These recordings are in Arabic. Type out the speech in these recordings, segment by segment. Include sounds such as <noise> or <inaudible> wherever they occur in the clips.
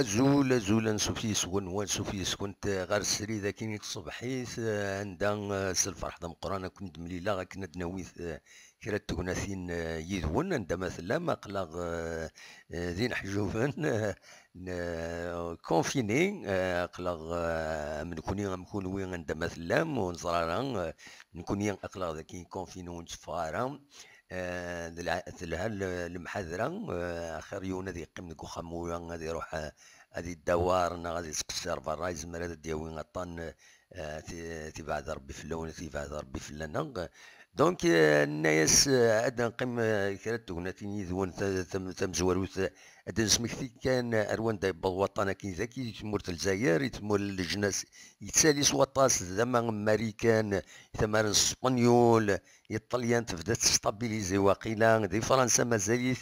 أزول أزول سوفي سكون وان سوفي سكون غير السري ذا كاين صبحي عندها سلفر حدا مقرانا كنت مليلة غا كنا تناويت كرا توناثين يذون عندما مثلا ما قلاغ آه، ذين حجوفان <laughs> كونفيني اقلاغ آه، آه، من كوني غنكون وين عندما مثلا ونزرارا من كوني اقلاغ ذاكي كونفيني ونتفارا المحذرة آه, آه، خير غادي يقيم ديك وخمويا غادي يروح آه، غادي الدوار غادي يسقسر برا يزمر هذا الدياوين غطان آه، تبعد ربي في اللون تبعد ربي في اللون دونك الناس عندنا قم كرات هنا ذوان تم تم زواروث أدن سمكتي كان دايب بالوطن كي ذاكي يتمور الجزائر يتمور الجناس يتسالي سواطاس ذما أمريكان يتمار اسبانيول الطليان تبدا تستابيليزي واقيلان دي فرنسا مازال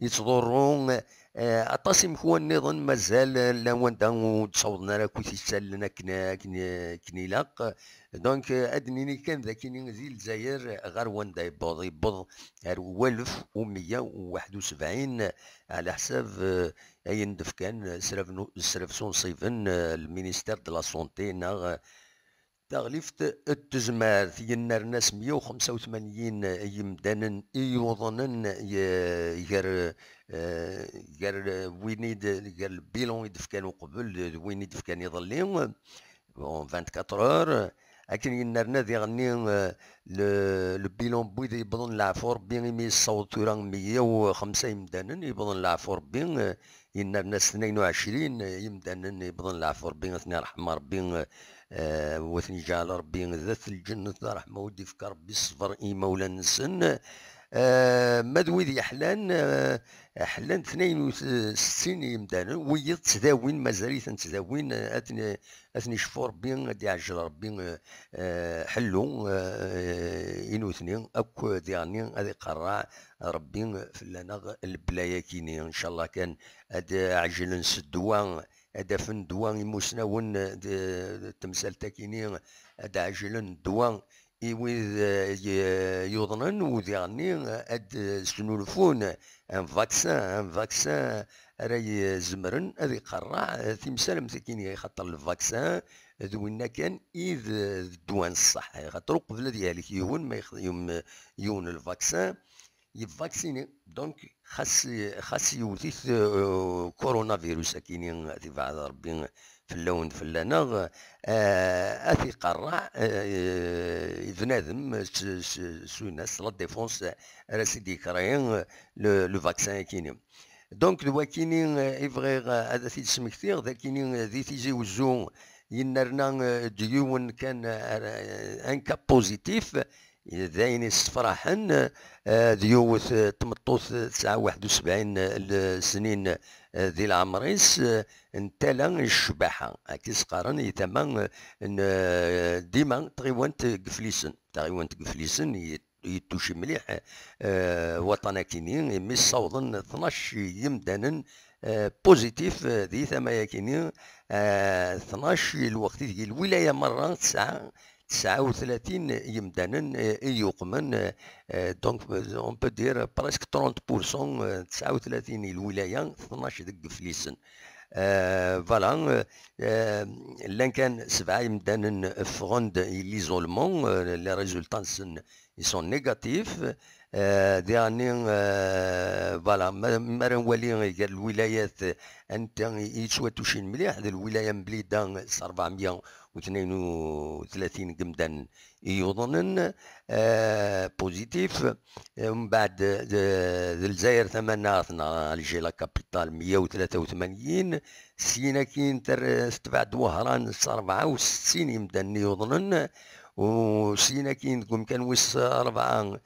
يتضرون الطاسم هو النظام مازال لا وندا وتصوضنا راه كوتي تسالنا كنا كنا لاق دونك ادنيني كان ذاك زي الجزائر غير وندا يبوض يبوض 1171 على حساب آه، اين دفكان سرف سرف سون سيفن آه، المينيستير دو لا سونتي ناغ تغليفة التزمارت ينار ناس 185 يمدانن يوضن يغير غير آه، وينيد غير البيلون يدفكانو قبل وين يدفكان يضلي 24 اور لكن ينرنا ذي غني البيلون بويد يبضن لعفور بين مي الصوت 105 يمدانن يبضن لعفور بين ان الناس 22 يمدن بظن العفو ربي اثني رحمة ربي آه وثني جعل ربي ذات الجنة رحمة ودي فكر ربي الصبر إيما ولا نسن مدويد حلان حلان 62 يمدان ويض تداوين مازالي تداوين آه، اثني اثني شفو ربي غادي آه، يعجل ربي حلو آه، اثنين اكو دياني غادي يقرع ربي فلانا البلايا كيني ان شاء الله كان هاد عجل نسدوا هدف يموسنا ون تمثال تاكيني هذا عجل دوان إذا آه، يظنن وذي غني آه، أد سنولفون آه، أن فاكسان أن فاكسان راي زمرن أذي قرع في مسالم ثكيني يخطر الفاكسان ذو كان إذ دوان الصحة يخطر قبل ذي هالك يهون ما يخ يوم يون الفاكسان يفاكسين دونك خاص خاص يوثيث كورونا فيروس كيني في بعض ربي فلون فلانة اثي قرع يفنادم آه، آه، سوناس لا ديفونس راسيدي كراين لو فاكسان كينيم دونك دوا كيني افغيغ آه، هذا في سمكثير ذا كيني ذي تيجي وزو ينرنا ديون كان ان كاب بوزيتيف ذاين السفراحن ديوث تمطوث تسعة واحد وسبعين سنين ذي العمريس لان الشباحة أكيس قارن يتما ديما تغيوانت قفليسن تغيوانت قفليسن يتوشي مليح آه، وطنا كينين مي صوضن 12 يمدن آه، بوزيتيف آه، ذي ثما يكينين 12 الوقت الولاية مرة تسعة 39 يمدانا آه، يقمن آه، آه، دونك اون بو دير برسك 30% 39 الولايه 12 دق فليسن فوالا لان كان سبعه يمدان فغوند غوند ليزولمون لي ريزولتان سن سون نيجاتيف دياني فوالا ما نولي الولايات انت شويه توشين مليح الولايه مبليده 400 32 جمدا يوضنن آه بوزيتيف ومن بعد آه، الجزائر ثمانة الجي لا كابيتال 183 سينا كين تر بعد وهران 64 يمدا يوضنن وسينا كين كان وس أربعة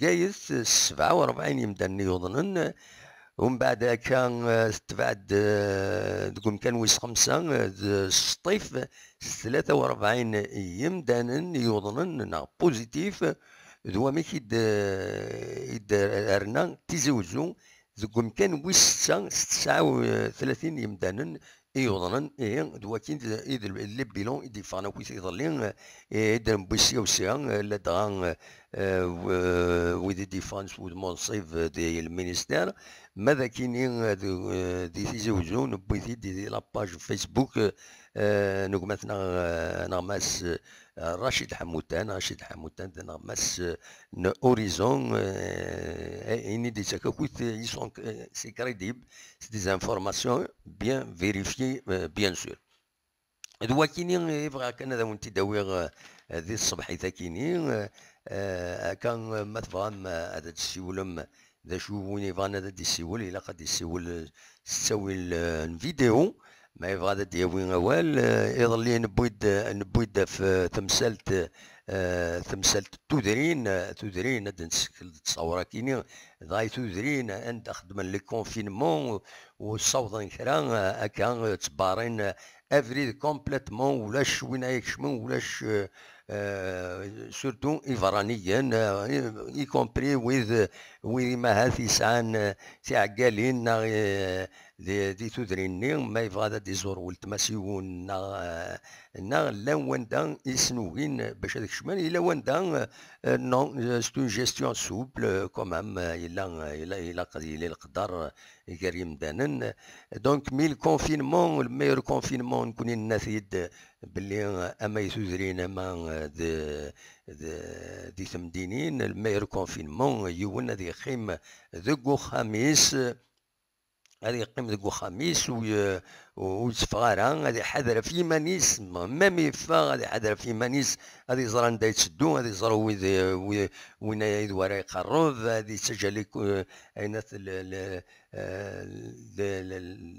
في سبعة وربعين يمدا يوضنن ومن بعد كان آه، تبعد آه، تقول كان ويس خمسة السطيف آه، ثلاثة وربعين ايام دانن نا بوزيتيف دوا ميكيد كيد يد ارنا تيزوزو تقول كان ويس ستة تسعة وثلاثين يمدانن يوضنن ايه دوا كين اذ اللي بيلون يدي فانا كويس يضلين يدر بوسيا وسيا لا دغان ويدي ديفانس ود مونسيف دي المينيستير ماذا كيني آه، دي سيزي وجنون بويتي دي, لاباج فيسبوك آه، نقمتنا آه، نغماس رشيد حموتان رشيد حموتان نغماس اوريزون اني euh, إيه، دي تاكاكويت يسون سي كريديب سي دي زانفورماسيون بيان فيريفيي بيان سور دوا كيني يبغى كان هذا وانت داويغ ذي الصبح تاكيني كان ما تبغى هذا ولم دا شو وين يبغى هذا دي السيول الا قد السيول تساوي الفيديو ما يبغى هذا دي وين اوال يظل نبويد نبويد في تمثالت آه، تمثالت تودرين تودرين هاد نسكل تصورا كيني ضاي تودرين عند خدم لي كونفينمون وصوت نكرا اكان تبارين افريد كومبليتمون ولاش وين يكشمون ولاش سورتو إفرانيا إي كومبري ويذ ويما هاثي سان تاع قالين دي, دي تدريني ما يبغى هذا زور ولتما سيون نا نا لا واندا يسنوين باش هذاك الشمال الا وندا نو ستون جيستيون سوبل كومام الا الا الا قليل القدر كريم دانن دونك مي الكونفينمون الميور كونفينمون نكون الناس يد باللي اما يسوزرين اما دي تمدينين الميور كونفينمون يون ذي خيم ذو خميس هذه قيمة خميس و وتفغارها غادي حذر في مانيس مامي فا غادي حذر في مانيس غادي يزرى ندا يتسدو غادي يزرو وين وين يدوار يقرب غادي يسجل اين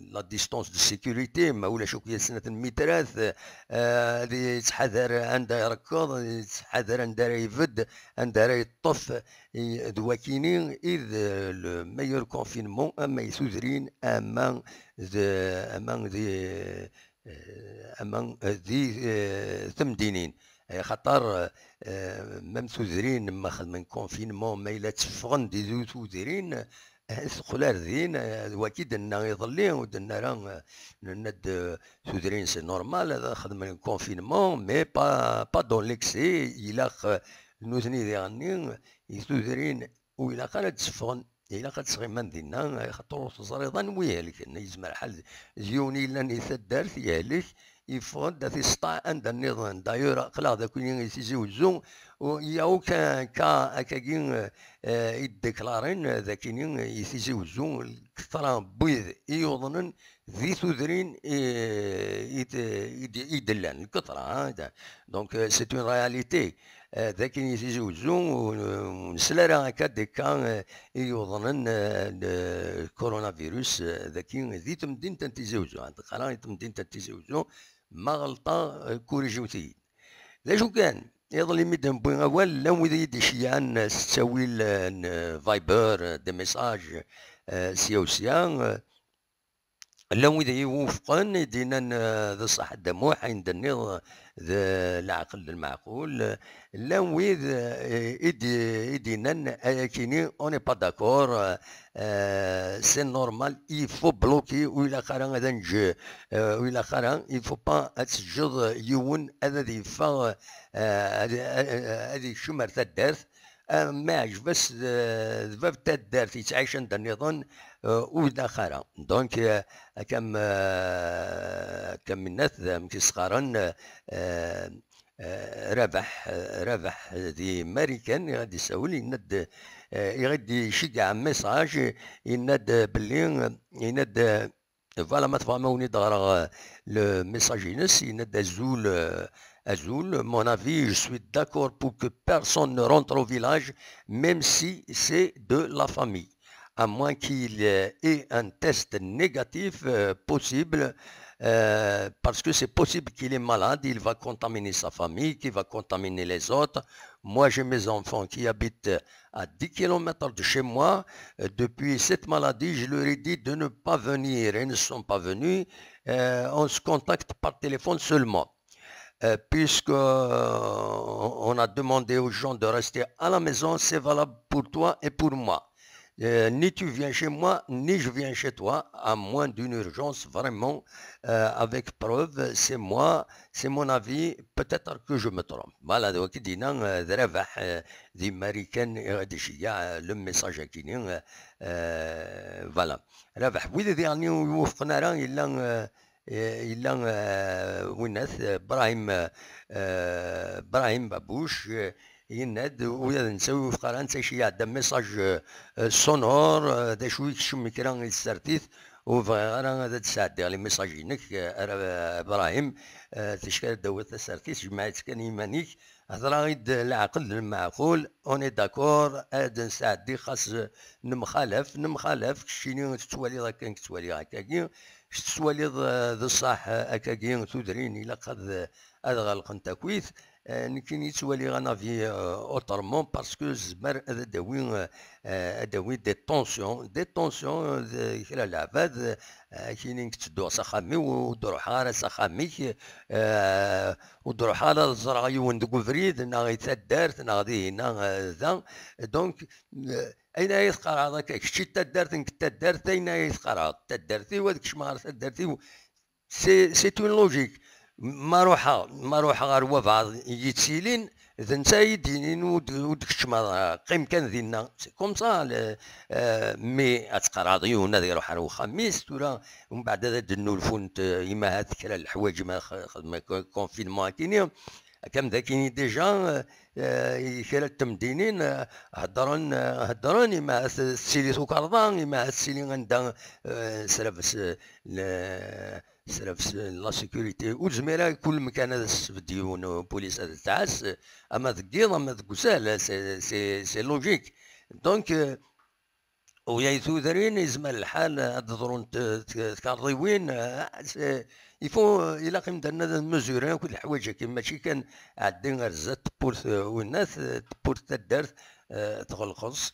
لا ديستونس دو سيكوريتي ما ولا شوكية سنة المتراث غادي يتحذر عندها يركض يتحذر عند يفد عندها يطف دواكيني اذ ميور كونفينمون اما يسودرين اما اما دي امان دي ثم دينين خطر آه، مام سوزرين ما خدم كونفينمون ما الا تفغن دي زو تزرين استقلال ذين آه، واكيد ان يظلي ودنا راه آه، ند سوزرين سي نورمال خدم كونفينمون مي با با دون ليكسي الا نوزني دي غني يتزرين ويلا قالت تفغن الى قد صغير من دينا خطر الزريضة ويهلك يزمع حال زيوني لان يثدر يهلك يفغد في يستطاع عند النظام دايور قلا ذاك يسيزي وزو وياو كا كا كاكين آه، يديكلارين ذاك يسيزي وزو كثرة بيض يوضنن ذي ثدرين آه، يدلان الكثرة آه، دونك سيت اون رياليتي ذاكين يزوجوا ونسلا هكا ديكا آه، يوضنن آه، آه، كورونا فيروس ذاكين ذي تمدين تنتيزوجو عند قرار تمدين تنتيزوجو ما غلطه كوريجوتي ذا شو كان يظل يمدهم بوين اول لو يدي شيان ستاويل فايبر دي ميساج سيا لا وإذا يوفقن يدينا ذا صح الدموح عند النظ ذا العقل المعقول لا وإذا يدينا كيني أوني با داكور سي نورمال يفو بلوكي ويلا خرا هذا نجي ويلا خرا يفو با تسجد يون هذا فا آه، هذه آه، شمر تدارث آه، ما عجبس ذباب تدارث يتعيش عند النظام ou دخارة دونك كم كم من ناس ماشي صغارا ربح ربح دي ماريكان غادي a يند message يشد ميساج dit, باللي a فوالا ما تفهموني دغرا لو ميساج ينس زول Azul, mon avis, je suis d'accord pour que personne ne rentre au village, même si c'est de la famille à moins qu'il ait un test négatif euh, possible, euh, parce que c'est possible qu'il est malade, il va contaminer sa famille, qu'il va contaminer les autres. Moi, j'ai mes enfants qui habitent à 10 km de chez moi. Euh, depuis cette maladie, je leur ai dit de ne pas venir. Ils ne sont pas venus. on se contacte par téléphone seulement. Puisqu'on puisque a demandé aux gens de rester à la maison, c'est valable pour toi et pour moi. Euh, ni tu viens chez moi, ni je viens chez toi, à moins d'une urgence vraiment euh, avec preuve, c'est moi, c'est mon avis, peut-être que je me trompe. Voilà, donc, le message qui euh, voilà. Rabah, oui, il dit, il dit, il dit, il il Brahim Babouche, يناد ويا نسوي وفقرا انت شي عندها ميساج آه، سونور آه، دا شوي كشم كرا يسرتيث وفغير هذا تساعد لي ميساجينك آه، ابراهيم تشكال دوت تسرتيث جمعت كان يمانيك هضرا غيد العقل المعقول اوني داكور هذا نساعدي خاص نمخالف نمخالف كشيني تتوالي هكا كتوالي هكاكي تتوالي ذا الصح هكاكي تدرين الى قد اذغلق تكويث آه، كي نيتوالي في آه، اوترمون باسكو الزمر هذا داوي آه، داوي دي طونسيون دي طونسيون كلا العباد كاينين كتدو سخامي ودو روحها راه سخامي ودو روحها راه الزرعه يون دو فريد نا غيتا الدارت نا غادي هنا ذا دونك اين يتقرا هذاك كشتي تا انك تا اين يتقرا تا الدارتي وهذاك شمار تا سي سي اون لوجيك ما روحا ما روحا غير هو بعض اذا انت يديني يدينين ودكتشم قيم كان سي كوم سا آه، مي اتقرا هنا ذي روح رو خميس ولا ومن بعد هذا دنو الفون يما هاد كلا الحوايج ما خدمة كونفينمون كيني كم كيني ديجا آه، كلا التمدينين هدرون آه، هدرون يما سيلي سوكارضان يما سيلي غندا سلاف في لا سيكوريتي والجميرة كل مكان هذا الديون بوليس هذا تعس اما ذكيض اما ذك سهل سي سي لوجيك دونك ويا ثوثرين زمان الحال الدرون تكارضي وين يفو الى قيم درنا مزورين كل الحوايج كيما ماشي كان عدين غير زاد تبورت وناس تبورت الدرت آه، تغلقص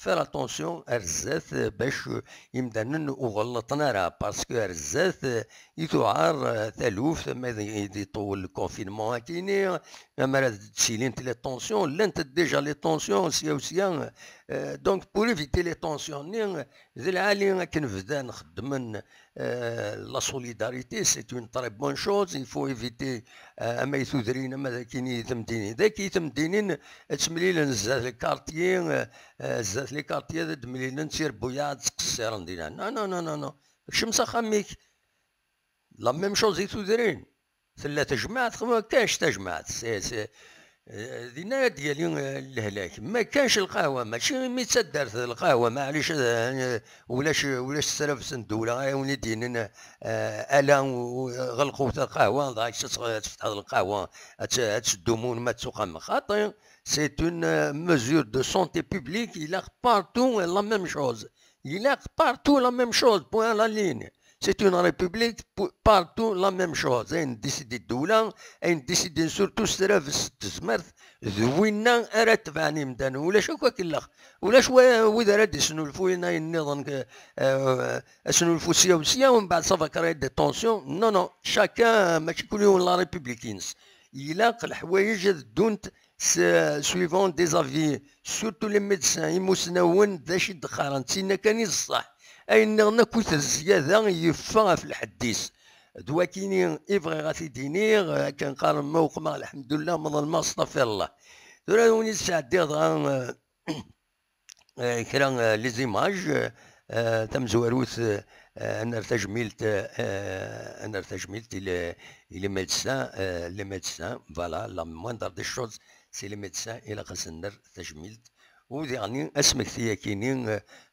فير اتونسيون ار الزاث باش يمدنن وغلطنا راه باسكو ار الزاث يتعار تالوف ما يطول الكونفينمون هاكيني اما راه تسيلينت لي طونسيون لانت ديجا لي طونسيون سيا وسيا دونك بور ايفيتي لي طونسيون ني ذي العالي كنبدا نخدم لا سوليداريتي سي اون تري بون شوز يفو ايفيتي اما يثودرين اما يثم يتمدينين ذاك يتمدينين تمليلا زاد الكارتيي زاد لي كارتيي ذا تمليلا تسير بويا تقصير ندينا نو نو نو نو نو شمس خميك لا ميم شوز يثودرين ثلاثة جماعات كاش تجمعات سي سي دينا ديالي الهلاك ما كانش القهوه ماشي مي تصدرت القهوه معليش ولاش ولاش السلف سندوله وني دينا الا غلقوا القهوه ضايع تفتح القهوه مون ما تسقم خاطر سي اون مزور دو سونتي بوبليك يلاق بارتو لا ميم شوز يلاق بارتو لا ميم شوز بوان لا ليني سيت اون ريبوبليك بارتو لا ميم شوز اين ديسيدي الدوله اين ديسيدي سورتو السرا في تزمرت ذوينا ارا تبعني مدان ولاش هكا كلاخ ولاش واذا راد يسنولفو لنا النظام اسنولفو سيا وسيا ومن بعد صافا كري دي طونسيون نو نو شاكا ماشي كل يوم لا ريبوبليكينز يلاق الحوايج دونت سويفون دي سورتو لي ميديسان ميدسان يمسنون داش يدخرن سينا كان يصح اين نكوث الزيادة يفغ في الحديث دواكيني إبغي غاتي دينيغ كان قال موق ما الحمد لله من المصطفى في الله دورا دوني سعدي غان آه، آه، كران آه، لزيماج تم زواروث أنا ارتجملت أنا ارتجملت إلى ميديسان لي ميديسان فوالا لا موندر دي شوز سي لي ميديسان إلى خاصنا تجملت ودي غني أسمك فيا كينين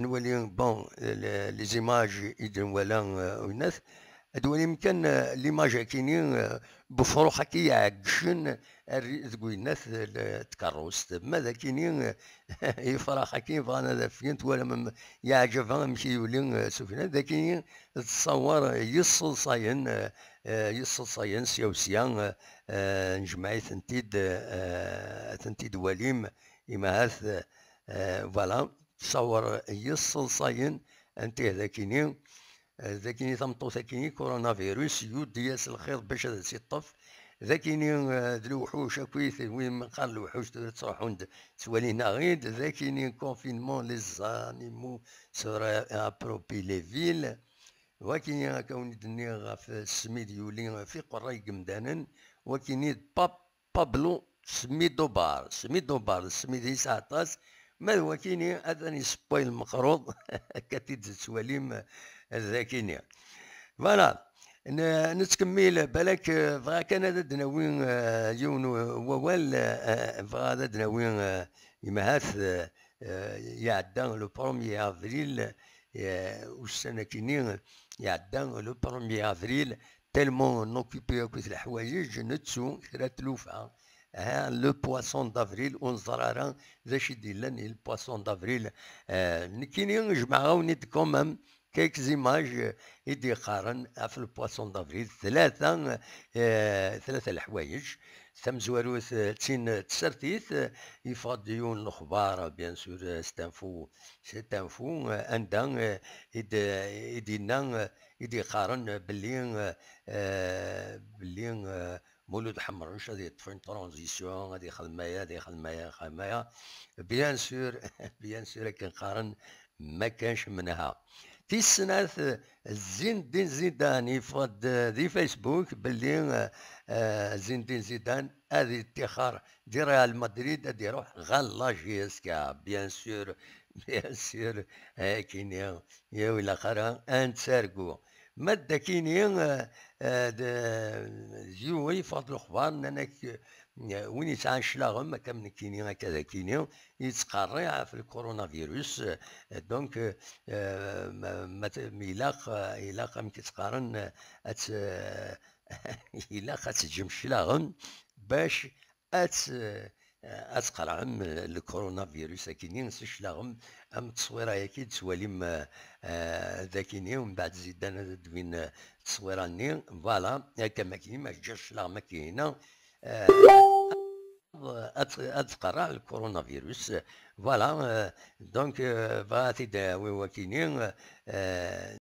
نولي بون آه، آه، آه، لي زيماج اذا <laughs> ولا ناس هادو يمكن ليماج كيني بفروخ كي يعكشن ذوي الناس تكروس ماذا كيني يفرح كي فانا ذا فينت ولا يعجب مشي يولي سفنا ذا كيني تصور يصل صاين يصل صاين سيوسيا نجمع ثنتيد ثنتيد وليم إما هاث فوالا تصور يصل صاين انت ذاكيني ذاكيني تمطو ذاكيني كورونا فيروس يود ياس الخير باش هذا سي الطف ذاكيني الوحوش كويس وين من قال الوحوش عند سوالينا غيد ذاكيني كونفينمون لي زانيمو سورا ابروبي لي فيل وكيني كون دني في السميد يولي في قراي قمدانن وكيني باب بابلو سميدو بار سميدو بار سميدي 19 ماذا وكيني أتني سباي المقروض <laughs> كتيد سواليم ذاكيني فوالا نتكمل بالك فغا كان هذا دناوين آه، يون ووال آه، آه، فغا هذا دناوين يمهاث يعدى لو بروميي افريل والسنة كيني يعدى لو بروميي افريل تالمون نوكيبي كويس الحوايج نتسو ثلاث تلوفا لو بواسون دافريل ونزرارا باش يدير لنا البواسون دافريل نكيني نجمع ونيت كومام كيك زيماج يدي قارن في البواسون دافريل ثلاثه ثلاثه الحوايج تمزواروث تين تسرتيث يفاديون يون الخبار بيان سور ستانفو ستانفو اندان يدينا يدي قارن بلين بلين مولود حمرنش غادي يطفي ترونزيسيون غادي خدمايا معايا غادي خدمايا بيان سور <laughs> بيان سور كنقارن ما كانش منها في سنات زين الدين زيدان يفرض دي فيسبوك باللي آه، آه، زين الدين زيدان هذه افتخار دي ريال مدريد غادي يروح غالا جي اس كا بيان سور <laughs> بيان سور آه، كاين يا ولا خرا انت ساركو مادة كيني آه، آه، زيو يفضلوا خبار انك آه، وين يسعى شلاغم ما من كيني هكذا كيني يتقرع في الكورونا فيروس دونك ميلاق إلاق أم كتقارن أت <laughs> إلاق تجم شلاغم باش أت عم الكورونا فيروس اكيني نسشلاغم ام تصويره اكيد سواليم آه، ذاكيني ومن بعد انا دوين تصويرا ني فوالا هكا ما كاين ما جاش لا ما آه، اثقل الكورونا فيروس فوالا آه، دونك فاتي يداوي وكيني